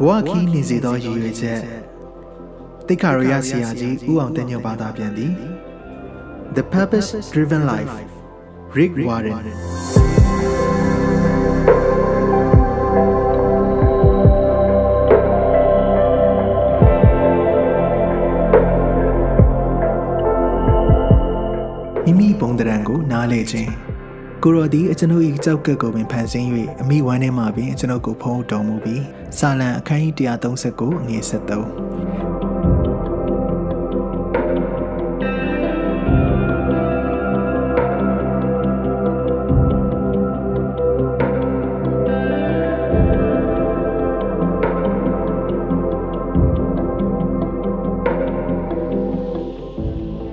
ဘဝခီးနေစေသောရည်ရွယ်ချက်တိခါရယဆရာကြီးဦးအောင်တညွန့်ဘာသာပြန်သည် The Purpose Driven Life Rick Warren မိမိပုံတံတန်ကိုနားလေခြင်းကိုရော်သည်ကျွန်ုပ်၏ကြောက်ကက်ကိုပင်ဖန်ဆင်း၍အမိဝမ်းထဲမှပင်ကျွန်ုပ်ကိုဖုံးတော်မူပြီးစာလံအခန်းကြီး139အငယ်73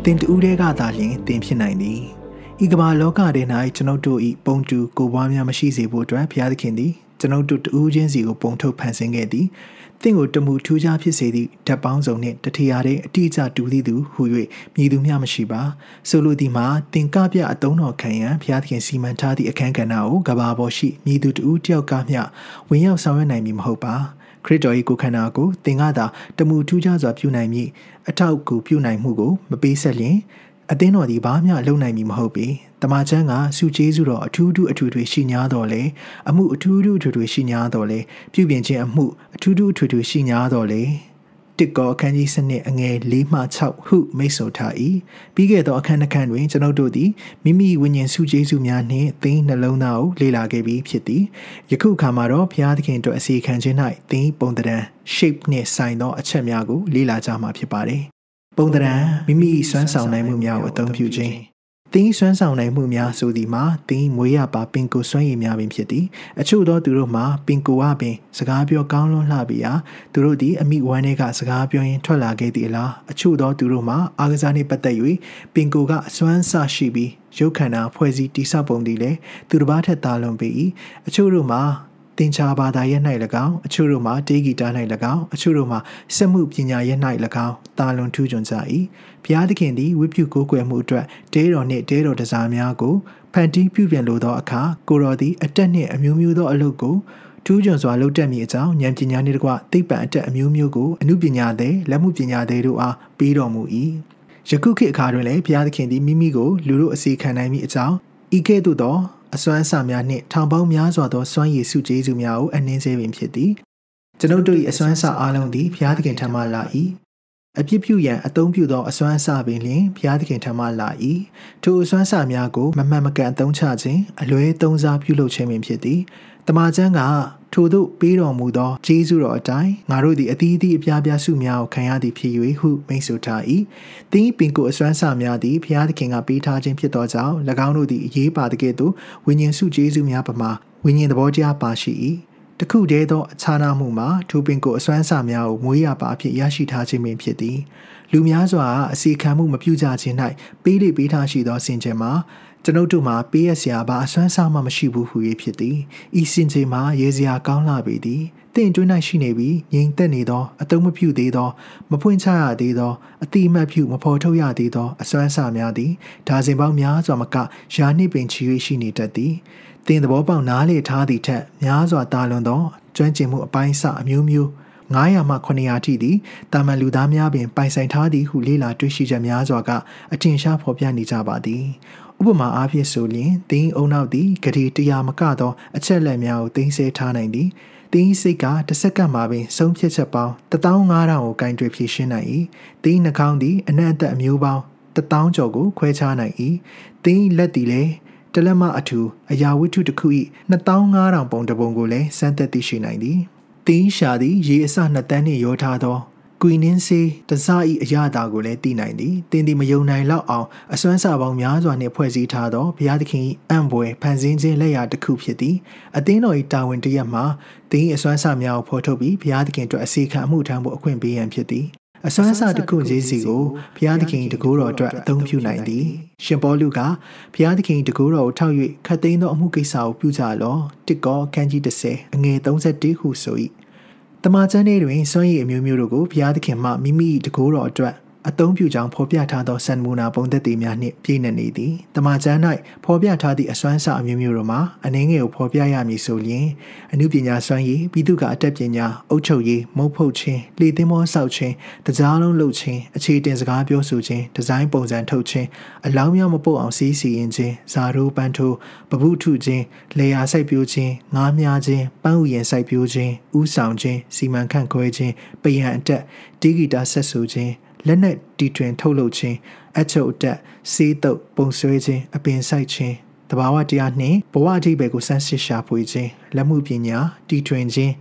တင်တူးတဲကသာလျှင်တင်ဖြစ်နိုင်သည်ဤကမ္ဘာလောကထဲ၌ကျွန်ုပ်တို့၏ပုံတူကိုပွားများမရှိစေဖို့အတွက်ဘုရားသခင်သည်ကျွန်ုပ်တို့တဦးချင်းစီကိုပုံထုတ်ဖန်ဆင်းခဲ့သည်။သင်ကိုတမှုထူးခြားဖြစ်စေသည့်ဓာတ်ပေါင်းစုံနှင့်တထရာတဲ့အတိအကျတူသည့်သူဟူ၍မြည်သူမျှမရှိပါ။ဆိုလိုသည်မှာသင်ကပြအတုံးတော်ခံရန်ဘုရားသခင်စီမံထားသည့်အခန်းကဏ္ဍကိုကဘာပေါ်ရှိမြည်သူတဦးတယောက်ကမျှဝင်ရောက်ဆောင်ရွက်နိုင်မည်မဟုတ်ပါ။ခရစ်တော်၏ကိုယ်ခန္ဓာကိုသင်ကသာတမှုထူးခြားစွာပြုနိုင်မည်အထောက်ကူပြုနိုင်မှုကိုမပေးဆက်လျင်အတင်းတော်ဒီဘာမှလုံနိုင်မီမဟုတ်ပြီ။တမချန်းကစုကျေးစုတော်အထူးထူးအထူးထွေရှိညာတော်လေ။အမှုအထူးထူးထွေထွေရှိညာတော်လေ။ပြုပြင်ခြင်းအမှုအထူးထူးထွေထွေရှိညာတော်လေ။တစ်ကောအခန်းကြီးစနစ်အငယ်၄မှ6ဟုမိတ်ဆိုထား၏။ပြီးခဲ့သောအခန်းတစ်ခန်းတွင်ကျွန်ုပ်တို့သည်မိမိဝိညာဉ်စုကျေးစုများနှင့်သင်းနှလုံးသားကိုလေ့လာခဲ့ပြီးဖြစ်သည်။ယခုအခါမှာတော့ဘုရားသခင်အတွက်အစီခံခြင်း၌သင်းပုံတံ shape နှင့်ဆိုင်သော အချက်များကိုလေ့လာကြမှာဖြစ်ပါတယ်။ပုံသဏ္ဍာန်မိမိစွမ်းဆောင်နိုင်မှုများကိုအသုံးပြုခြင်းတင်းစွမ်းဆောင်နိုင်မှုများဆိုသည်မှာတင်းမွေးရပါပင်ကိုစွမ်းရည်များပင်ဖြစ်သည်အချို့သောသူတို့မှာပင်ကိုအပင်စကားပြောကောင်းလွန်းလှပြီးဟာသူတို့သည်အမိဝမ်းထဲကစကားပြောရင်းထွက်လာခဲ့သည်လားအချို့သောသူတို့မှာအာကစားနှင့်ပတ်သက်၍ပင်ကိုကအစွမ်းဆရှိပြီးရုပ်ခန္ဓာဖွဲ့စည်းတိဆောက်ပုံသည်လည်းသူတစ်ပါးထက်သာလွန်ပေ၏အချို့တို့မှာသင်္ချာဘာသာရပ်၌၎င်းအချို့တို့မှာတေးဂီတ၌၎င်းအချို့တို့မှာစက်မှုပညာရပ်၌၎င်းတာလွန်ထူးချွန်ကြ၏ဘုရားသခင်သည်ဝိပုကိုးကွယ်မှုအတွက်တဲတော်နှင့်တဲတော်တစားများကိုဖန်တီးပြုပြင်လိုသောအခါကိုတော်သည် အတက်နှင့်အမျိုးမျိုးသောအလုပ်ကိုထူးချွန်စွာလုပ်တတ်မည်အကြောင်းဉာဏ်ပညာနှင့်တကွသိပ္ပံအတက်အမျိုးမျိုးကိုအမှုပညာသည်လက်မှုပညာသည်တို့အားပေးတော်မူ၏ယခုခေတ်အခါတွင်လည်းဘုရားသခင်သည်မိမိကိုလူတို့အစီခံနိုင်မည်အကြောင်းဤကဲ့သို့သောအစွမ်းအစာများနှင့်ထောင်ပေါင်းများစွာသောစွမ်းရည်စုကျေးဇူးများကိုအနှင်းစေပင်ဖြစ်သည်ကျွန်ုပ်တို့၏အစွမ်းအစာအားလုံးသည်ဘုရားသခင်ထံမှလာ၏အပြစ်ပြုရန်အသုံးပြုသော အစွမ်းအစာပင်လျှင်ဘုရားသခင်ထံမှလာ၏ထိုအစွမ်းအစာများကိုမမှန်မကန်အသုံးချခြင်းအလွဲသုံးစားပြုလုပ်ခြင်းပင်ဖြစ်သည်တမန်ကျမ်းကထို့သို့ပေးတော်မူသောဂျေဇုတော်အတိုင်းငါတို့သည်အသီးသီးအပြားပြားစုများကိုခံရသည်ဖြစ်၍ဟုမိန့်ဆိုထား၏သင်၏ပင်ကိုအစွမ်းစာများသည်ဘုရားသခင်ကပေးထားခြင်းဖြစ်သောကြောင့်၎င်းတို့သည်အရေးပါတဲ့ကဲ့သို့ဝိညာဉ်စုဂျေဇုများပမာဝိညာဉ်သဘောတရားပါရှိ၏တခုတည်းသောအခြားနာမှုမှာထိုပင်ကိုအစွမ်းစာများကိုမွေးရပါအဖြစ်ရရှိထားခြင်းပင်ဖြစ်သည်လူများစွာအစီခံမှုမပြုကြခြင်း၌ပေးလေပေးထားရှိသောစင်ကြယ်မှာကျွန်ုပ်တို့မှာပေးရစရာဘာအစွမ်းစားမှမရှိဘူးဟူ၍ဖြစ်သည်ဤစင်ချိန်မှာရေစရာကောင်းလာပေသည်တင့်တွင်း၌ရှိနေပြီးငြိမ်သက်နေသောအတုံးမပြုတ်သေးသောမဖွင့်ချရသေးသောအတိအမှတ်ပြုမဖော်ထုတ်ရသေးသောအစွမ်းစားများသည်ဒါဇင်ပေါင်းများစွာမကယာနှစ်ပင်ချီ၍ရှိနေတတ်သည်တင်သဘောပေါက်နားလေထားသည့်ထက်များစွာတာလွန်သောကျွမ်းကျင်မှုအပိုင်းအစအမျိုးမျိုး900မှ900ထိသည်တာမန်လူသားများပင်ပိုင်ဆိုင်ထားသည်ဟုလေ့လာတွေ့ရှိချက်များစွာကအထင်ရှားဖော်ပြနေကြပါသည်ဥပမာအားဖြင့်ဆိုရင်သင်းအုံနောက်သည်ဂတိတရားမကသောအချက်လက်များကိုသိမ်းဆည်းထားနိုင်သည်သင်းစိတ်ကတစ်စက္ကန့်မှာပင်ဆုံးဖြတ်ချက်ပေါင်း15000ကိုကင်တွယ်ဖြည့်ရှင်းနိုင်၏သင်းနှာခေါင်းသည်အနံ့အသက်အမျိုးပေါင်း1000ကျော်ကို ခွဲခြားနိုင်၏သင်းလက်သည်လည်းတလက်မအထူအရာဝတ္ထုတစ်ခု၏25000ပုံတစ်ပုံကိုလည်းစမ်းသပ်သိရှိနိုင်သည်သင်းရှာသည်ရေအစနှစ်တန်းနှင့်ရောထားသော screening ဆေးတစဤအရာတာကိုလည်းသိနိုင်သည်တင်ဒီမယုံနိုင်လောက်အောင်အစွမ်းစာပေါင်းများစွာနှင့်ဖွဲ့စည်းထားသောဘုရားသခင်၏အံ့ဘွယ်ဖန်ဆင်းခြင်းလက်ရာတစ်ခုဖြစ်သည်အသင်းတော်၏တာဝန်တရက်မှာတင်းအစွမ်းစာများကိုဖော်ထုတ်ပြီးဘုရားသခင်အတွက်အစီခံအမှုထမ်းဖို့အခွင့်ပေးရန်ဖြစ်သည်အစွမ်းစာတစ်ခုရေးစီကိုဘုရားသခင်တကိုးတော်အတွက်အသုံးပြုနိုင်သည်ရှင်ပေါလုကဘုရားသခင်တကိုးတော်ကိုထောက်၍ခတ်သိမ်းသောအမှုကိစ္စကိုပြုကြလောတစ်ကောခန်းကြီး30အငယ်31ခုဆို၏တမန်ကျမ်းလေးတွင်စွန့်ရည်အမျိုးမျိုးတို့ကိုဘုရားသခင်မှမိမိတကိုးတော်အတွက်အသုံးပြုကြောင်းဖော်ပြထားသောစံနမူနာပုံသက်သေများနှင့်ပြည့်နှက်နေသည်။တမချန်း၌ဖော်ပြထားသည့်အစွမ်းစာအမျိုးမျိုးတို့မှာအနှင်းငယ်ကိုဖော်ပြရမည်ဆိုလျှင်အမှုပညာစွမ်းရည်ပြီးသူကအတက်ပညာအုပ်ချုပ်ရေးမုတ်ဖုတ်ခြင်းလှေသင်းမောဆောက်ခြင်းတကြားလုံးလှုပ်ခြင်းအခြေတင်စကားပြောဆိုခြင်းဒီဇိုင်းပုံစံထုတ်ခြင်းအလောင်းများမပုတ်အောင်စီးစီရင်ခြင်းဇာရိုးပန်းထိုးပပုထုခြင်းလေယာစိုက်ပျိုးခြင်းငားများခြင်းပန်းဥယျာဉ်စိုက်ပျိုးခြင်းဥဆောင်ခြင်းစီမံခန့်ခွဲခြင်းပယံအတက်တီဂီတာဆက်ဆူခြင်းလက်နက်တီထွင်ထုတ်လုပ်ခြင်းအချုပ်အတက်စေးတုပ်ပုံဆွဲခြင်းအပင်ဆိုင်ခြင်းတဘာဝတရားနှင့်ဘဝအထိပယ်ကိုစမ်းစစ်ရှာဖွေခြင်းလက်မှုပညာတီထွင်ခြင်း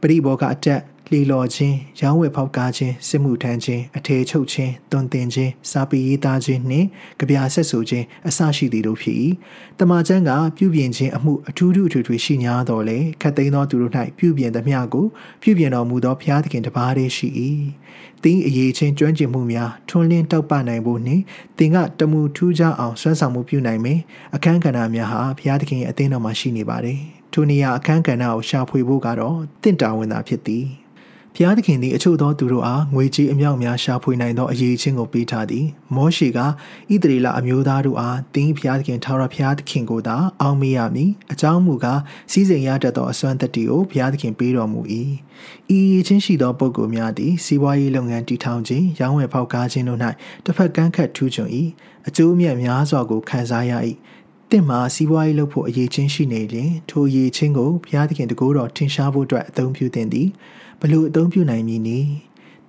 ပရိဘောဂအတက်လီလော်ခြင်းရောင်းဝယ်ဖောက်ကားခြင်းစစ်မှုထမ်းခြင်းအထေချုပ်ခြင်းတွင်တင်ခြင်းစာပေရေးသားခြင်းနှင့်ကြပြဆက်ဆိုခြင်းအစရှိသည်တို့ဖြစ်၏တမန်ကျမ်းကပြုပြင်ခြင်းအမှုအထူးထူးအထူးထူးရှိညာတော်လဲခတ်သိမ်းသောသူတို့၌ပြုပြင်သမျှကိုပြုပြင်တော်မူသောဘုရားသခင်တပါးတည်းရှိ၏သင်အရေးချင်းကျွမ်းကျင်မှုများထွန်းလင်းတောက်ပနိုင်ဖို့နှင့်သင်ကတမူထူးခြားအောင်စွမ်းဆောင်မှုပြုနိုင်မယ်အခန်းကဏ္ဍများဟာဘုရားသခင်ရဲ့အသင်းတော်မှာရှိနေပါတယ်ထိုနေရာအခန်းကဏ္ဍကိုရှာဖွေဖို့ကတော့တင့်တာဝန်သာဖြစ်သည်။ဖျားသခင်သည်အချို့သောသူတို့အားငွေကြေးအမြောက်များရှာဖွေနိုင်သောအရေးချင်းကိုပေးထားသည်မောရှေကဣသရေလအမျိုးသားတို့အားတင်းဖျားသခင်ထာဝရဖျားသခင်ကိုသာအောက်မေ့ရမည်အကြောင်းမူကားစီးစိမ်ရတတ်သောအစွမ်းတတ္တိကိုဖျားသခင်ပေးတော်မူ၏ဤအရေးချင်းရှိသောပုဂ္ဂိုလ်များသည်စီးပွားရေးလုပ်ငန်းတည်ထောင်ခြင်းရောင်းဝယ်ဖောက်ကားခြင်းတို့၌တစ်ဖက်ကန်းခတ်ထူးချွန်၏အကျိုးမြတ်များစွာကိုခံစားရ၏တင့်မှာစီးပွားရေးလုပ်ဖို့အရေးချင်းရှိနေရင်ထိုအရေးချင်းကိုဘုရားသခင်တကိုးတော်ထင်ရှားဖို့အတွက်အသုံးပြုသင့်သည်။ဘလို့အသုံးပြုနိုင်မည်နည်း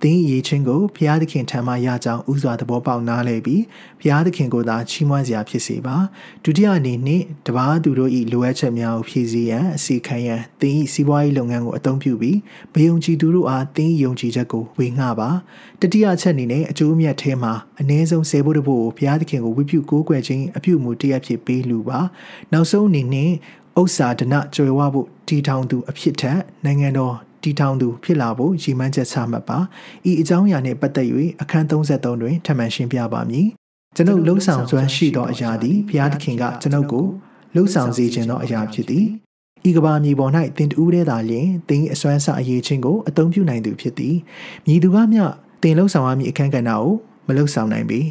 သင်ရေးချင်းကိုဘုရားသခင်ထံမှရကြောင်းဥစွာသဘောပေါက်နားလည်ပြီးဘုရားသခင်ကိုသာချီးမွမ်းစရာဖြစ်စေပါဒုတိယအနေနှင့်တပါးသူတို့၏လိုအပ်ချက်များကိုဖြည့်ဆည်းရန်အစီခံရန်သင်၏စီးပွားရေးလုပ်ငန်းကိုအသုံးပြုပြီးဘယုံကြည်သူတို့အားသင်၏ယုံကြည်ချက်ကိုဝေငှပါတတိယချက်အနေနဲ့အကျိုးမြတ်ထဲမှာအ ਨੇ ဆုံးဆယ်ဖို့တဖို့ဘုရားသခင်ကိုဝိပုကိုးကွယ်ခြင်းအပြုအမူတစ်ရပ်ဖြစ်ပေးလူပါနောက်ဆုံးအနေနဲ့ဥစ္စာဒနကြွယ်ဝဖို့တည်ထောင်သူအဖြစ်ထက်နိုင်ငံတော်တည်ထောင်သူဖြစ်လာဖို့ရည်မှန်းချက်ချမှတ်ပါဤအကြောင်းအရာနှင့်ပတ်သက်၍အခန်း33တွင်ထပ်မံရှင်းပြပါမည်ကျွန်ုပ်လှုပ်ဆောင်စွမ်းရှိသောအရာသည်ဘုရားသခင်ကကျွန်ုပ်ကိုလှုပ်ဆောင်စေခြင်းသောအရာဖြစ်သည်ဤကဘာမြေပေါ်၌တင်တူးတဲ့သာလျှင်တင်အစွမ်းစအရေးချင်းကိုအသုံးပြုနိုင်သူဖြစ်သည်မြည်သူကမျှတင်လှုပ်ဆောင်ရမည့်အခန်းကဏ္ဍကိုမလှုပ်ဆောင်နိုင်ပေ။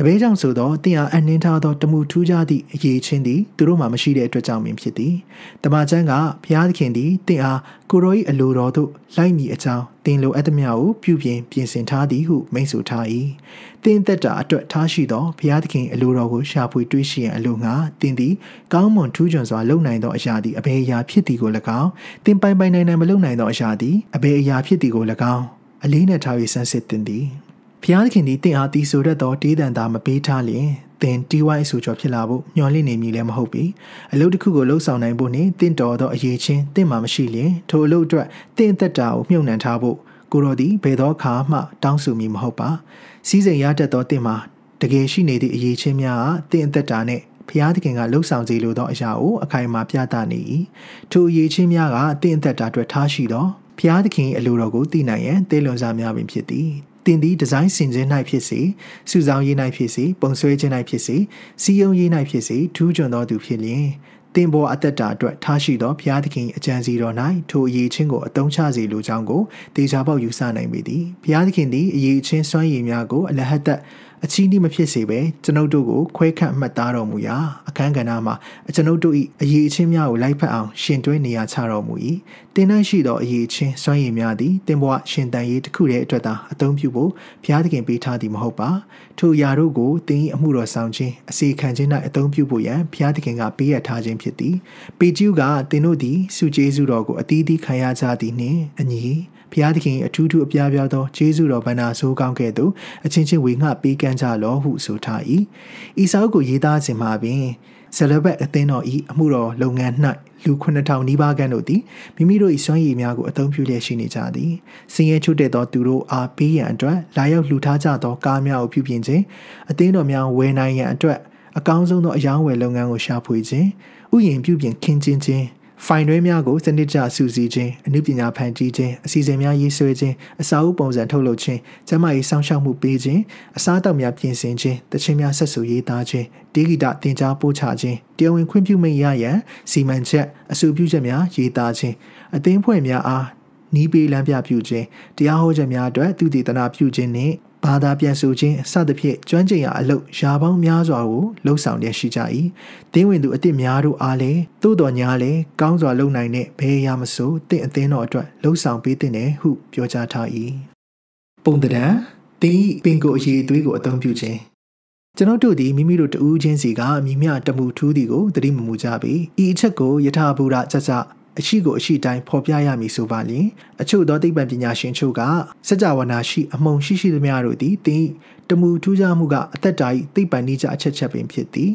အဘေးကြောင့်ဆိုသောတင်အားအနှင်းထားသောတမှုထူးခြားသည့်အရေးချင်းသည်သူတို့မှမရှိတဲ့အတွက်ကြောင့်ပင်ဖြစ်သည်။တမန်ကျမ်းကဘုရားသခင်သည်တင်အားကိုရော၏အလိုတော်သို့လိုက်မည်အကြောင်းတင်လိုအပ်သမျှကိုပြုပြင်ပြင်ဆင်ထားသည်ဟုမိန့်ဆိုထား၏။တင်သက်တာအတွက်ထားရှိသောဘုရားသခင်အလိုတော်ကိုရှာဖွေတွေ့ရှိရန်အလိုငှာတင်သည်ကောင်းမွန်ထူးချွန်စွာလုပ်နိုင်သောအရာသည်အဘယ်အရာဖြစ်သည်ကို၎င်းတင်ပိုင်ပိုင်နိုင်နိုင်မလုပ်နိုင်သောအရာသည်အဘယ်အရာဖြစ်သည်ကို၎င်းအလေးနက်ထား၍ဆန်းစစ်တင်သည်။ဖျားသခင်ဒီတင့်အားတီးဆိုတတ်သောတေးတန်သားမပေးထားလျင်တင်တီဝိုင်းအဆိုကြောဖြစ်လာဖို့ညှော်လင့်နေမည်လည်းမဟုတ်ပြီအလုပ်တစ်ခုကိုလှုပ်ဆောင်နိုင်ဖို့နှင့်တင့်တော်သောအရေးချင်းတင့်မှာမရှိလျင်ထိုအလုပ်အတွက်တင့်အသက်တာကိုမြုံနှံထားဖို့ကိုတော်သည်ဘယ်သောအခါမှ တောင်းဆိုမည်မဟုတ်ပါစီစဉ်ရတတ်သောတင့်မှာတကယ်ရှိနေသည့်အရေးချင်းများဟာတင့်အသက်တာနှင့်ဖျားသခင်ကလှုပ်ဆောင်စေလိုသောအရာကိုအခိုင်အမာပြသနေ၏ထိုအရေးချင်းများကတင့်အသက်တာအတွက်ထားရှိသောဖျားသခင်အလိုတော်ကိုသိနိုင်ရန်တည်လွန်စားများပင်ဖြစ်သည်တင်သည်ဒီဇိုင်းဆင်ခြင်း၌ဖြစ်စေစုဆောင်ရေး၌ဖြစ်စေပုံဆွဲခြင်း၌ဖြစ်စေစီယုံရေး၌ဖြစ်စေထူးချွန်သောသူဖြစ်လျင်တင်ပေါ်အသက်တာအတွက်ထားရှိသောဘုရားသခင်အကြံစီတော်၌ထိုအရေးချင်းကိုအသုံးချစေလိုကြောင်းကိုတေချာပေါက်ယူဆနိုင်ပေသည်ဘုရားသခင်သည်အရေးချင်းစွမ်းရည်များကိုအလဟတ်သက်အချီးနှီးမဖြစ်စေဘဲကျွန်ုပ်တို့ကိုခွဲခန့်မှတ်သားတော်မူရာအခန်းကဏ္ဍမှာကျွန်ုပ်တို့၏အရေးအချင်းများကိုလိုက်ဖက်အောင်ရှင်တွဲနေရာချတော်မူ၏တင်နှံ့ရှိသောအရေးအချင်းစွမ်းရည်များသည်တင်ပွားရှင်တန်ရေးတစ်ခုတည်းအတွက်သာအသုံးပြုဖို့ဘုရားသခင်ပေးထားသည်မဟုတ်ပါထိုအရာတို့ကိုတင်၏အမှုတော်ဆောင်ခြင်းအစီခံခြင်း၌အသုံးပြုဖို့ရန်ဘုရားသခင်ကပေးအပ်ထားခြင်းဖြစ်သည်ပေကျူးကတင်တို့သည်စုကျေးဇူးတော်ကိုအတီးတီးခံရကြသည်နှင့်အညီဖျားသခင်အထူးထူးအပြားပြားသောဂျေဇုတော်ဗန္နာဆိုးကောင်းကဲ့သို့အချင်းချင်းဝေငှပေးကမ်းကြလောဟုဆိုထား၏ဤစာအုပ်ကိုရေးသားခြင်းမှာပင်ဆလဘက်အသင်းတော်ဤအမှုတော်လုပ်ငန်း၌လူ9000နီးပါးခန့်တို့သည်မိမိတို့၏စွမ်းရည်များကိုအသုံးပြုလျက်ရှိနေကြသည်စင်ရဲချွတ်တဲ့သောသူတို့အားပေးရန်အတွက် လာရောက်လှူထားကြသော ကားများကိုပြုပြင်ခြင်းအသင်းတော်များဝယ်နိုင်ရန်အတွက်အကောင်းဆုံးသောအယောင်းဝယ်လုပ်ငန်းကိုရှာဖွေခြင်းဥယျာဉ်ပြုပြင်ခင်းကျင်းခြင်းဖိုင်တွဲများကိုစနစ်တကျစုစည်းခြင်းအမှုပညာဖန်တီးခြင်းအစီအစဉ်များရေးဆွဲခြင်းအစာအုပ်ပုံစံထုတ်လုပ်ခြင်းကျန်းမာရေးစောင့်ရှောက်မှုပေးခြင်းအစားအသောက်များပြင်ဆင်ခြင်းတခြင်းများဆက်ဆူရေးသားခြင်းဒီဂီတသင်ကြားပို့ချခြင်းတရားဝင်ခွင့်ပြုမိရရန်စီမံချက်အဆိုပြုချက်များရေးသားခြင်းအသင်းဖွဲ့များအားနီးပေးလမ်းပြပြုခြင်းတရားဟောချက်များအတွက်သူတည်တနာပြုခြင်းနှင့်ဘာသာပြန်ဆိုခြင်းစသဖြင့်ကျွမ်းကျင်ရာအလုပ်ရာပေါင်းများစွာကိုလှုပ်ဆောင်လျက်ရှိကြ၏။သင်းဝင်သူအစ်စ်များတို့အားလည်းသို့တော်ညာလည်းကောင်းစွာလုပ်နိုင်တဲ့ဘယ်အရာမဆိုတင့်အသင်းတော်အတွက်လှုပ်ဆောင်ပေးသင့်တယ်ဟုပြောကြားထား၏။ပုံတံသင်ပင်ကိုအရေးအသွေးကိုအသုံးပြုခြင်းကျွန်တော်တို့ဒီမိမိတို့တူးချင်းစီကမိမြတမှုထူးဒီကို သတိမမူကြပြီ။ဤအချက်ကိုယထာဘူရကြကြအရှိကိုအရှိတိုင်းဖော်ပြရမည်ဆိုပါလျှင်အချို့သောသိပ္ပံပညာရှင်ချို့ကစကြဝဠာရှိအမုံရှိရှိသမျှတို့သည်သင်တမူထူးခြားမှုကအသက်တာ၏သိပ္ပံနည်းကြအချက်ချက်ပင်ဖြစ်သည်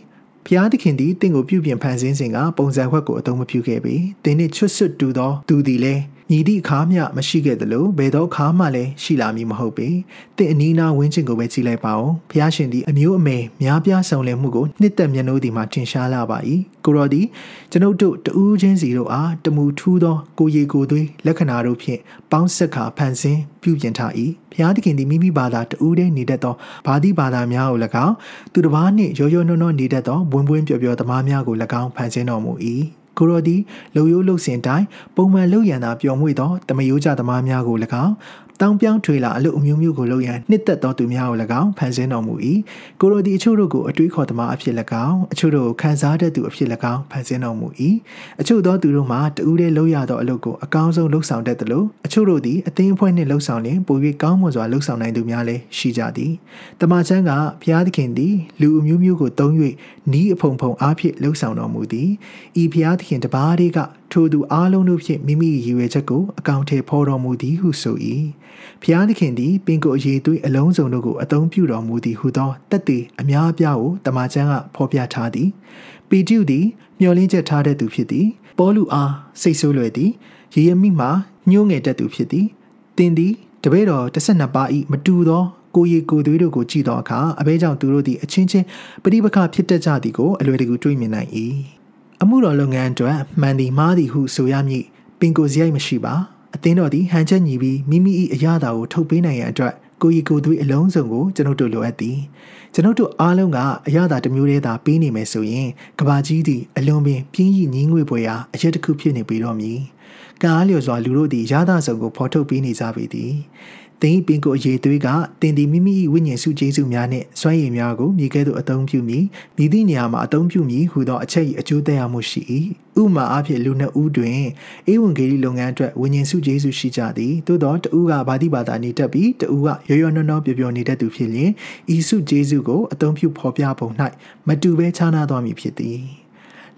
ဖျားသခင်သည်တင့်ကိုပြုပြင်ဖန်ဆင်းစဉ်ကပုံစံခွက်ကိုအသုံးမပြုခဲ့ပေ။တင်းနှင့်ချွတ်ဆွတ်တူသောသူသည်လည်းညီသည့်အခါမျှမရှိခဲ့သလိုဘယ်သောအခါမှလည်းရှိလာမည်မဟုတ်ပေ။တင့်အနီးနားဝင်းကျင်ကိုပဲကြည့်လိုက်ပါဦး။ဖျားရှင်သည်အမျိုးအမယ်များပြားဆောင်လည်မှုကိုနှစ်သက်မျက်နှာသည်မှာထင်ရှားလာပါ၏။ကိုရောသည်ကျွန်ုပ်တို့တူးချင်းစီတို့အားတမူထူးသော ကိုရီကိုသွေးလက္ခဏာတို့ဖြင့်ပေါင်းဆက်ခါဖန်ဆင်းပြုပြင်ထား၏။ဖျားသခင်သည်မိမိဘာသာတူးတဲ့နေတတ်သောဘာတိဘာသာများကို၎င်းသူတစ်ပါးနှင့်ရောရောနှောနှောနေတတ်သောဘွင်ဘွင်ပျော်ပျော်သမားများကို၎င်းဖန်ဆင်းတော်မူ၏။ကိုရော်ဒီလုံရိုးလုံစင်တိုင်းပုံမှန်လုံရန်သာပျော်မွေ့သောတမယိုးကြသမားများကို၎င်းတောင်ပြောင်းထွေလာအလုပ်အမျိုးမျိုးကိုလုပ်ရန်နှစ်သက်သောသူများကို၎င်းဖန်ဆင်းတော်မူ၏ကိုရိုဒီအချို့တို့ကိုအတွေးခေါ်သမားအဖြစ်၎င်းအချို့တို့ကိုခံစားတတ်သူအဖြစ်၎င်းဖန်ဆင်းတော်မူ၏အချို့သောသူတို့မှာတူးတဲ့လုပ်ရသောအလုပ်ကိုအကောင်းဆုံးလုပ်ဆောင်တတ်သလိုအချို့တို့သည်အသင်းအဖွဲ့နှင့်လုပ်ဆောင်ရင်ပို၍ကောင်းမွန်စွာလုပ်ဆောင်နိုင်သူများလည်းရှိကြသည်တမန်ကျမ်းကဘုရားသခင်သည်လူအမျိုးမျိုးကိုတုံး၍ဤအဖုံဖုံအားဖြင့်လှုပ်ဆောင်တော်မူသည်ဤဘုရားသခင်တပါးတည်းကထိုသူအားလုံးတို့ဖြင့်မိမိရည်ရွယ်ချက်ကိုအကောင့်ထဲဖော်တော်မူသည်ဟုဆို၏ဖျားသခင်သည်ပင်ကိုအရေးသွေးအလုံးစုံတို့ကိုအသုံးပြုတော်မူသည်ဟုသောတက်သည်အများအပြားကိုတမန်ကျမ်းကဖော်ပြထားသည်ပီတုသည်မျှော်လင့်ချက်ထားတဲ့သူဖြစ်သည် ပေါလုအားစိတ်ဆိုးလွယ်သည်ရည်ရမိမှညှိုးငယ်တတ်သူဖြစ်သည်တင်သည်တပည့်တော်12ပါးဤမတူသောကိုရီကိုသွေးတို့ကိုကြည့်သောအခါအဘဲကြောင့်သူတို့သည် အချင်းချင်းပဋိပက္ခဖြစ်တတ်ကြသည်ကိုအလွယ်တကူတွေးမြင်နိုင်၏အမှုတော်လုပ်ငန်းအတွက်မှန်သည်မှားသည်ဟုဆိုရမည်ပင်ကိုစရိုက်မရှိပါအသင်းတော်သည်ဟန်ချက်ညီပြီးမိမိ၏အရာသာကိုထုတ်ပေးနိုင်ရန်အတွက်ကိုရီကိုသွေးအလုံးစုံကိုကျွန်ုပ်တို့လိုအပ်သည်ကျွန်ုပ်တို့အားလုံးကအရာသာတစ်မျိုးတည်းသာပေးနေမယ်ဆိုရင်ကဘာကြီးသည်အလွန်ပင်ပြင်းရီညင်းငွေပွဲရာအရက်တစ်ခုဖြစ်နေပြီတော့မည်ကံအားလျော်စွာလူတို့သည်ရသစုံကိုဖော်ထုတ်ပေးနေကြပြီသည်တင်ဤပင်ကိုအရေးသွေးကတင်ဒီမိမိ၏ဝိညာဉ်စုကျေးဇူးများနှင့်စွမ်းရည်များကိုမြေကဲ့သို့အသုံးပြုမည်မိသည့်နေရာမှာအသုံးပြုမည်ဟူသောအချက်၏အကျိုးသက်ရောက်မှုရှိ၏ဥမာအားဖြင့်လူနှစ်ဦးတွင်အေဝံဂေလိလုပ်ငန်းအတွက်ဝိညာဉ်စုကျေးဇူးရှိကြသည်သို့သောတဦးကဘာတိဘာသာနေတတ်ပြီးတဦးကရောရောနှောနှောပျော်ပျော်နေတတ်သူဖြစ်လျင်ဤစုကျေးဇူးကိုအသုံးပြုဖော်ပြပုံ၌မတူဘဲခြားနားသွားမည်ဖြစ်သည်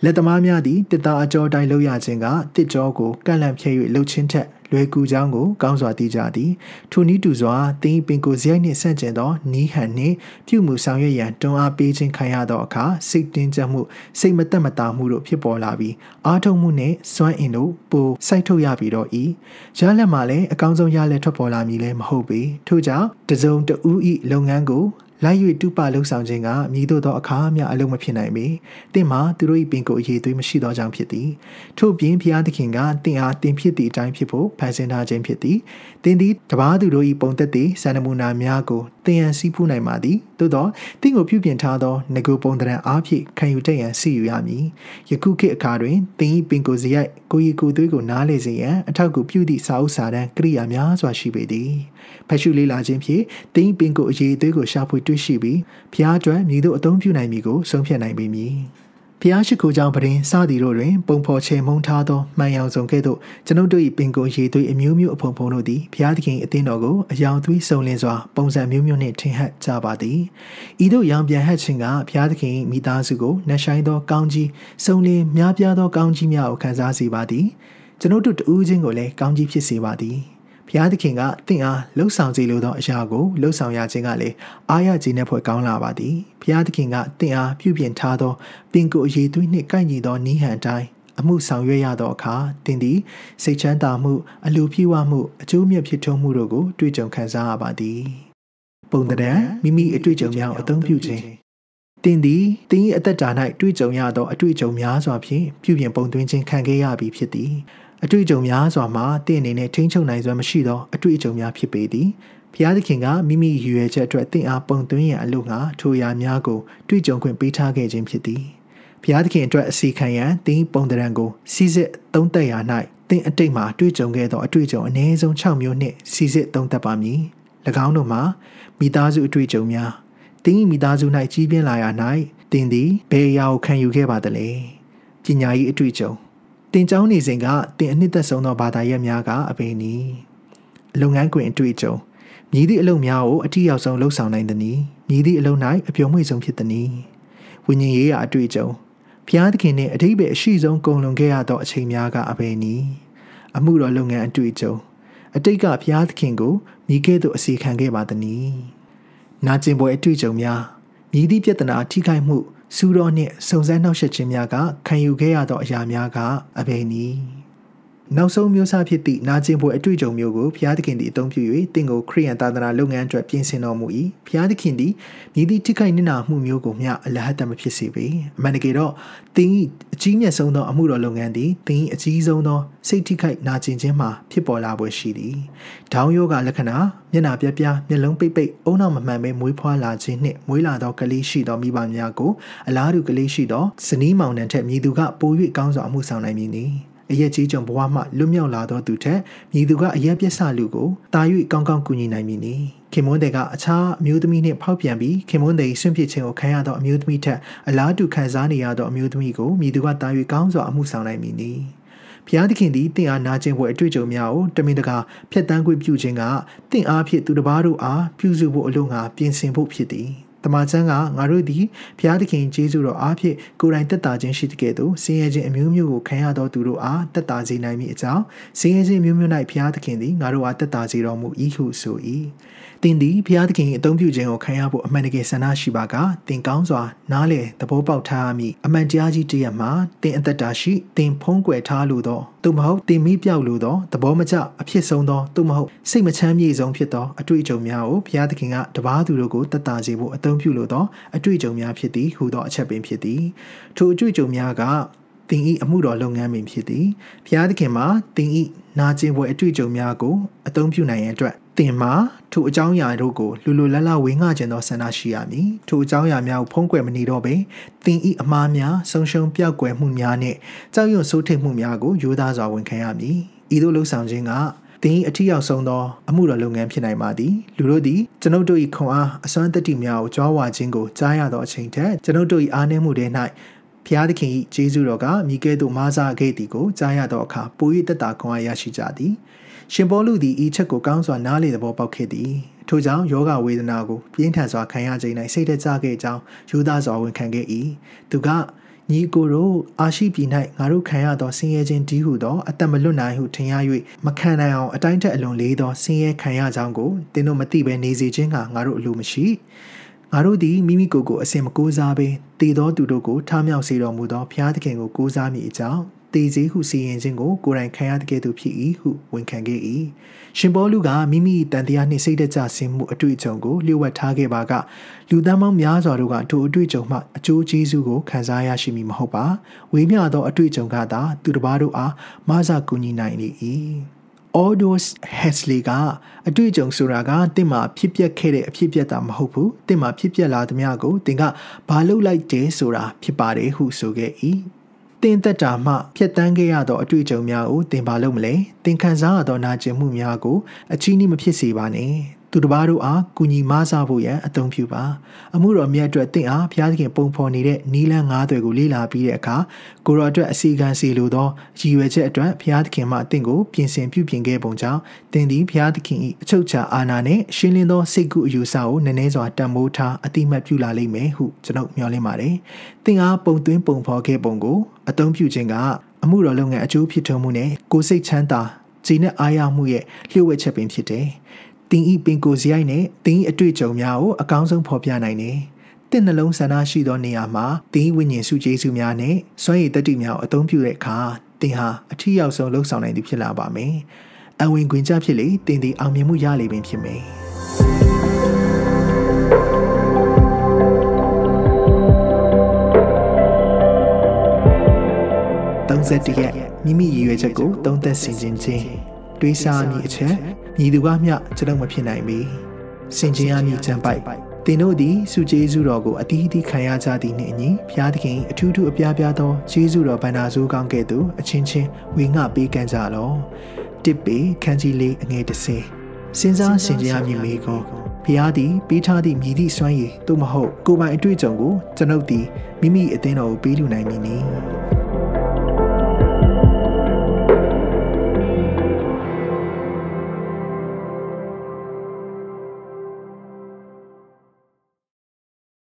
လက်သမားများသည်တစ်သားအကြောတိုင်းလှုပ်ရခြင်းကတစ်ကြောကိုကန့်လန့်ဖြဲ၍လှုပ်ခြင်းထက်လွယ်ကူကြောင်းကိုကောင်းစွာသိကြသည်ထိုနည်းတူစွာသင်ပင်ကိုစရိုက်နှင့်ဆန့်ကျင်သောနီးဟန်နှင့်ပြုမှုဆောင်ရွက်ရန်တွန်းအားပေးခြင်းခံရသောအခါစိတ်တင်းကျပ်မှု စိတ်မသက်မသာမှုတို့ဖြစ်ပေါ်လာပြီးအားထုတ်မှုနှင့်စွမ်းအင်တို့ပိုစိုက်ထုတ်ရပြီးတော့၏ရလက်မှာလည်းအကောင်းဆုံးရလက်ထွက်ပေါ်လာမည်လည်းမဟုတ်ပေထို့ကြောင့်တစုံတဦး၏လုပ်ငန်းကိုလိုက်၍တူပလှုပ်ဆောင်ခြင်းကမြည်သို့သောအခါမျှအလုံးမဖြစ်နိုင်ပေတင့်မှာသူတို့၏ပင်ကိုအရေးသွေးမရှိသောကြောင့်ဖြစ်သည်ထို့ပြင်ဘုရားသခင်ကတင့်အားတင်ဖြစ်သည့်အတိုင်းဖြစ်ဖို့ဖန်ဆင်းထားခြင်းဖြစ်သည်တင်သည်တပါးသူတို့၏ပုံသက်သည့်စံနမူနာများကိုသင်ရန်စီးပူးနိုင်ပါသည်သို့သောတင့်ကိုပြုပြင်ထားသောငကိုပုံသဏ္ဍာန်အားဖြင့်ခံယူတတ်ရန်စီယူရမည်ယခုခေတ်အခါတွင်သင်၏ပင်ကိုယ်စရိုက်ကိုရီကိုသွေးကိုနားလေစေရန်အထောက်အကူပြုသည့်စာအုပ်စာတမ်းကိရိယာများစွာရှိပေသည်ဖတ်ရှုလေ့လာခြင်းဖြင့်သင်၏ပင်ကိုယ်အရေးသွေးကိုရှာဖွေတွေ့ရှိပြီးဖျားအတွက်မြည်သို့အသုံးပြုနိုင်မည်ကိုဆုံးဖြတ်နိုင်ပေမည်ဖျားရှိခိုးကြောင့်ပရင်စသည်တို့တွင်ပုံဖော်ချေမှုန်းထားသောမှန်ရောင်စုံကဲ့သို့ကျွန်ုပ်တို့၏ပင်ကိုရေသွေးအမျိုးမျိုးအဖုံဖုံတို့သည်ဖျားသခင်အသင်းတော်ကိုအယောင်သွေးစုံလင်စွာပုံစံမျိုးမျိုးနှင့်ထင်ဟပ်ကြပါသည်ဤသို့ရောင်ပြန်ဟပ်ခြင်းကဖျားသခင်မိသားစုကိုနှဆိုင်သောကောင်းကြီးစုံလင်များပြားသောကောင်းကြီးများကိုခံစားစေပါသည် ကျွန်ုပ်တို့တူးချင်းကိုလည်းကောင်းကြီးဖြစ်စေပါသည်ရာသခင်ကတင့်အားလှုပ်ဆောင်စီလိုသောအရာကိုလှုပ်ဆောင်ရခြင်းကလေအားရခြင်းနဲ့ဖွဲ့ကောင်းလာပါသည်။ဘုရားသခင်ကတင့်အားပြုပြင်ထားသောပင်ကိုအရေးသွေးနှင့်ကိုက်ညီသောနိဟန်တိုင်းအမှုဆောင်ရွက်ရသောအခါတင်သည်စိတ်ချမ်းသာမှု အလိုပြည့်ဝမှုအကျိုးမြတ်ဖြစ်ထွန်းမှုတို့ကိုတွေ့ကြုံခံစားရပါသည်။ပုံတံမိမိအတွေ့အကြုံများအသုံးပြုခြင်းတင်သည်တင်း၏အသက်တာ၌တွေ့ကြုံရသောအတွေ့အကြုံများစွာဖြင့်ပြုပြင်ပုံသွင်းခြင်းခံခဲ့ရပြီဖြစ်သည်။အတွေ့အကြုံများစွာမှာတင့်အနေနဲ့ထိန်းချုပ်နိုင်စွမ်းမရှိသောအတွေ့အကြုံများဖြစ်ပေသည်ဖျားသခင်ကမိမိရည်ရွယ်ချက်အတွက်တင့်အားပုံသွင်းရန်အလို့ငါထိုရာများကိုတွေ့ကြုံခွင့်ပေးထားခဲ့ခြင်းဖြစ်သည်ဖျားသခင်အတွက်အစီခံရန်တင်းပုံတရံကိုစီစစ်သုံးသက်ရာ၌တင်းအတိတ်မှာတွေ့ကြုံခဲ့သောအတွေ့အကြုံအနည်းဆုံး6မျိုးနှင့်စီစစ်သုံးသက်ပါမည်၎င်းတို့မှာမိသားစုအတွေ့အကြုံများတင်းမိသားစု၌ကြီးပြင်းလာရာ၌တင်းသည်ဘယ်အရာကိုခံယူခဲ့ပါသလဲပညာရေးအတွေ့အကြုံတင်ကြောင်းနေစဉ်ကတင်အနှစ်သက်ဆုံးသောဘာသာရပ်များကအပင်နီလုပ်ငန်းခွင်အတွေ့အကြုံမြည်သည့်အလုပ်များကိုအထူးရောက်ဆုံးလှုပ်ဆောင်နိုင်သည်။မြည်သည့်အလုပ်၌အပြုံးမွေဆုံးဖြစ်သည်။ဝိညာဉ်ရေးရာအတွေ့အကြုံဖျားသခင်နှင့်အထိပ္ပယ်အရှိဆုံးကုံလွန်ခဲ့ရသောအချိန်များကအပင်နီအမှုတော်လုပ်ငန်းအတွေ့အကြုံအတိတ်ကဖျားသခင်ကိုမြည်ခဲ့သူအစီခံခဲ့ပါသည်။နာကျင်ပွဲအတွေ့အကြုံများမြည်သည့်ပြဿနာထိခိုက်မှုစူတော်နှင့်စုံစမ်းနှောက်ယှက်ခြင်းများကခံယူခဲ့ရသောအရာများကအဘယ်နည်းနောက်ဆုံးမျိုးစားဖြစ်သည့်နာကျင်ပွဲအတွေ့အကြုံမျိုးကိုဘုရားသခင်သည်အသုံးပြု၍တင့်ကိုခရိယန်သာသနာလုပ်ငန်းအတွက်ပြင်ဆင်တော်မူ၏ဘုရားသခင်သည်မြည်သည့်ထိခိုက်နစ်နာမှုမျိုးကိုမျှအလဟတမဖြစ်စေပေအမှန်တကယ်တော့တင်း၏အကြီးမြတ်ဆုံးသောအမှုတော်လုပ်ငန်းသည်တင်း၏အကြီးဆုံးသောစိတ်ထိခိုက်နာကျင်ခြင်းမှာဖြစ်ပေါ်လာပွဲရှိသည်ဒေါင်းယောဂလက္ခဏာမျက်နာပြပြမျက်လုံးပိတ်ပိတ်အုံနောက်မမှန်ပဲမွေးဖွားလာခြင်းနှင့်မွေးလာသောကလေးရှိသောမိဘများကိုအလားတူကလေးရှိသောဇနီးမောင်နှံထက်မြည်သူကပို၍ကောင်းစွာအမှုဆောင်နိုင်မည်။အရက်ကြီးကြုံဘဝမှလွတ်မြောက်လာသောသူထက်မြည်သူကအရက်ပြက်စလူကိုတာ၍ကောင်းကောင်းကူညီနိုင်မည်နီခင်မွန်းတဲ့ကအခြားအမျိုးသမီးနှင့်ဖောက်ပြန်ပြီးခင်မွန်းတဲ့ဆွန့်ပစ်ခြင်းကိုခံရသောအမျိုးသမီးထက်အလားတူခံစားနေရသောအမျိုးသမီးကိုမြည်သူကတာ၍ကောင်းစွာအမှုဆောင်နိုင်မည်နီဘုရားသခင်သည်တင့်အားနာခြင်းပွဲအတွေ့အကြုံများကိုတမင်တကာဖျက်ဆီးခွင့်ပြုခြင်းကတင့်အားဖြင့်သူတစ်ပါးတို့အားပြုစုဖို့အလို့ငါပြင်ဆင်ဖို့ဖြစ်သည်တမန်ကျမ်းကငါတို့သည်ဘုရားသခင်ယေရှုတော်အားဖြင့်ကိုယ်တိုင်တက်တာခြင်းရှိတဲ့ကဲ့သို့ဆင်းရဲခြင်းအမျိုးမျိုးကိုခံရသောသူတို့အားတက်တာစေနိုင်မည်အကြောင်းဆင်းရဲခြင်းမျိုးမျိုး၌ဘုရားသခင်သည်ငါတို့အားတက်တာစေတော်မူ၏ဟုဆို၏တင်သည်ဘုရားသခင်၏အသုံးပြုခြင်းကိုခံရဖို့အမှန်တကယ်ဆန္ဒရှိပါကတင်ကောင်းစွာနားလေသဘောပေါက်ထားရမည်အမှန်တရားကြီးတရက်မှာတင်အသက်တာရှိတင်ဖုံးကွယ်ထားလိုသောသို့မဟုတ်တင်မိပြောက်လိုသောသဘောမကျအဖြစ်ဆုံးသောသို့မဟုတ်စိတ်မချမ်းမြေ့ဆုံးဖြစ်သောအတွေ့အကြုံများကိုဘုရားသခင်ကတပါးသူတို့ကိုတတ်တာစေဖို့အသုံးပြုလိုသောအတွေ့အကြုံများဖြစ်သည်ဟူသောအချက်ပင်ဖြစ်သည်ထိုအတွေ့အကြုံများကသင်ဤအမှုတော်လုပ်ငန်းပင်ဖြစ်သည်ဘုရားသခင်မှာသင်ဤနာကျင်ပွဲအတွေ့အကြုံများကိုအသုံးပြုနိုင်ရန်အတွက်တင်မှာထိုအကြောင်းအရာတို့ကိုလူလူလတ်လတ်ဝေငှကျင်သောဆန္ဒရှိရမည်ထိုအကြောင်းအရာများကိုဖုံးကွယ်မနေတော့ပင်တင်ဤအမားများဆုံးရှုံးပြောက်ကွယ်မှုများနှင့်ကြောက်ရွံ့ဆိုးထိတ်မှုများကိုရိုးသားစွာဝန်ခံရမည်ဤသို့လှုံ့ဆော်ခြင်းကတင်အထီးရောက်ဆုံးသောအမှုတော်လုပ်ငန်းဖြစ်နိုင်ပါသည်လူတို့သည်ကျွန်ုပ်တို့၏ခွန်အားအစွမ်းတတိများကိုကြွားဝါခြင်းကိုကြားရသောအချိန်ထက်ကျွန်ုပ်တို့၏အားနည်းမှုတွေ၌ဖျားသခင်၏ကျေးဇူးတော်ကမိကဲ့သို့မားစားခဲ့သည်ကိုကြားရသောအခါပို၍တက်တာခွန်အားရရှိကြသည်။ရှင်ပေါလုသည်ဤချက်ကိုကောင်းစွာနားလေသဘောပေါက်ခဲ့သည်ထို့ကြောင့်ယောဂဝေဒနာကို ပြင်းထန်စွာခံရခြင်း၌စိတ်တကြခဲ့ကြောင်းယူသားစွာဝန်ခံခဲ့၏သူကညီကိုတို့အာရှိပြည်၌ငါတို့ခံရသောဆင်းရဲခြင်းတည်းဟုသောအသက်မလွတ်နိုင်ဟုထင်ရ၍မခံနိုင်အောင်အတိုင်းထက်အလွန်လေးသောဆင်းရဲခံရကြောင်းကိုသင်တို့မသိဘဲနေစေခြင်းကငါတို့အလိုမရှိငါတို့သည်မိမိကိုယ်ကို အစင်မကိုးစားဘဲတည်သောသူတို့ကို ထားမြောက်စေတော်မူသောဘုရားသခင်ကိုကိုးစားမိအကြောင်းတေစေဟုစီရင်ခြင်းကိုကိုယ်တိုင်ခံရတဲ့ကဲ့သို့ဖြစ်၏ဟုဝန်ခံခဲ့၏ရှင်ပေါလုကမိမိတန်တရားနှင့်စိတ်တကြဆင်းမှုအတွေ့အကြုံကိုလျှို့ဝှက်ထားခဲ့ပါကလူသားပေါင်းများစွာတို့ကထိုအတွေ့အကြုံမှအကျိုးကျေးဇူးကိုခံစားရရှိမည်မဟုတ်ပါ ဝေမျှသော အတွေ့အကြုံကသာ သူတစ်ပါးတို့အားမဆကူညီနိုင်လေ၏ Aldous Huxley ကအတွေ့အကြုံဆိုတာကတင့်မှာဖြစ်ပျက်ခဲ့တဲ့အဖြစ်ပျက်တာမဟုတ်ဘူးတင့်မှာဖြစ်ပျက်လာသမျှကိုတင်ကဘာလုပ်လိုက်တယ်ဆိုတာဖြစ်ပါတယ်ဟုဆိုခဲ့၏တင်းသက်တာမှဖြတ်တန်းခဲ့ရသောအတွေ့အကြုံများကိုသင်ပါလို့မလဲသင်ခံစားရသောနာကျင်မှုများကိုအချီးနှီးမဖြစ်စေပါနဲ့သူတစ်ပါးတို့အားကူညီမဆဖို့ရန်အသုံးပြုပါအမှုတော်မြတ်အတွက်တင့်အားဘုရားသခင် ပုံဖော်နေတဲ့နီလန်း၅တွေကိုလေ့လာပြီးတဲ့အခါကိုရောအတွက်အစီအကံစီလိုသောရည်ရွယ်ချက်အတွက်ဘုရားသခင်မှတင့်ကိုပြင်ဆင်ပြုပြင်ခဲ့ပုံကြောင့်တင့်သည်ဘုရားသခင်၏အချုပ်အခြာအာဏာနှင့်ရှင်းလင်းသောစိတ်ကူးအယူဆကိုနည်းနည်းစွာတန်မိုးထားအတိမတ်ပြုလာလိမ့်မယ်ဟုကျွန်ုပ်မျှော်လင့်ပါတယ်တင့်အားပုံသွင်းပုံဖော်ခဲ့ပုံကိုအသုံးပြုခြင်းကအမှုတော်လုပ်ငန်းအကျိုးဖြစ်ထွန်းမှုနဲ့ကိုယ်စိတ်ချမ်းသာခြေနဲ့အားရမှုရဲ့လျှို့ဝှက်ချက်ပင်ဖြစ်တယ်တင်ဤပင်ကိုစရိုက်နဲ့တင်ဤအတွေ့အကြုံများကိုအကောင်းဆုံးဖော်ပြနိုင်တယ်။တင့်နှလုံးဆန္ဒရှိသောနေရာမှာတင်ဤဝိညာဉ်စုကျေးစုများနဲ့စွမ်းရည်တတိများကိုအသုံးပြုတဲ့အခါတင်ဟာအထီးရောက်ဆုံးလှုပ်ဆောင်နိုင်သူဖြစ်လာပါမယ်။အဝင်ခွင့်ကြဖြစ်လေတင်သည်အောင်မြင်မှုရလေပင်ဖြစ်မယ်။31ရက်မိမိရည်ရွယ်ချက်ကိုသုံးသပ်ဆင်ခြင်ခြင်းတွေးစားမိအချက်ညီသူကမျှကျွန်တော်မဖြစ်နိုင်ပေစင်ချင်းအမိချမ်းပိုက်တင်တို့သည်စုကျေးဇူးတော်ကိုအတိအသီးခံရကြသည်နှင့်အညီဘုရားသခင်အထူးထူးအပြားပြားသောကျေးဇူးတော်ဗန္ဒာစိုးကောင်းကဲ့သို့အချင်းချင်းဝေငှပေးကမ်းကြလောတစ်ပေခန်းကြီးလေးအငယ်တစ်စင်းစဉ်းစားဆင်ခြင်ရမည်မေကောဘုရားသည်ပေးထားသည့်မြည်သည့်စွမ်းရည်သို့မဟုတ်ကိုယ်ပိုင်အတွေ့အကြုံကိုကျွန်ုပ်သည်မိမိအသင်းတော်ကိုပေးလူနိုင်မည်နီ